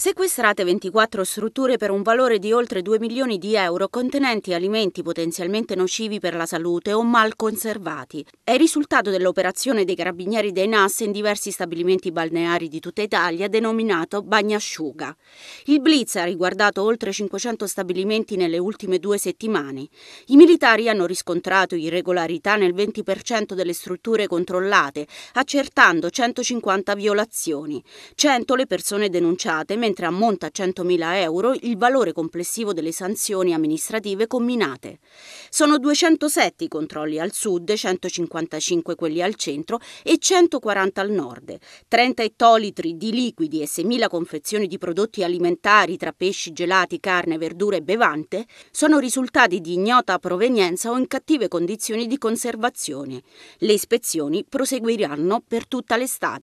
Sequestrate 24 strutture per un valore di oltre 2 milioni di euro contenenti alimenti potenzialmente nocivi per la salute o mal conservati. È il risultato dell'operazione dei carabinieri dei NAS in diversi stabilimenti balneari di tutta Italia denominato Bagnasciuga. Il blitz ha riguardato oltre 500 stabilimenti nelle ultime due settimane. I militari hanno riscontrato irregolarità nel 20% delle strutture controllate, accertando 150 violazioni, 100 le persone denunciate, mentre ammonta a 100.000 euro il valore complessivo delle sanzioni amministrative combinate. Sono 207 i controlli al sud, 155 quelli al centro e 140 al nord, 30 ettolitri di liquidi e 6.000 confezioni di prodotti alimentari tra pesci, gelati, carne, verdure e bevante sono risultati di ignota provenienza o in cattive condizioni di conservazione. Le ispezioni proseguiranno per tutta l'estate.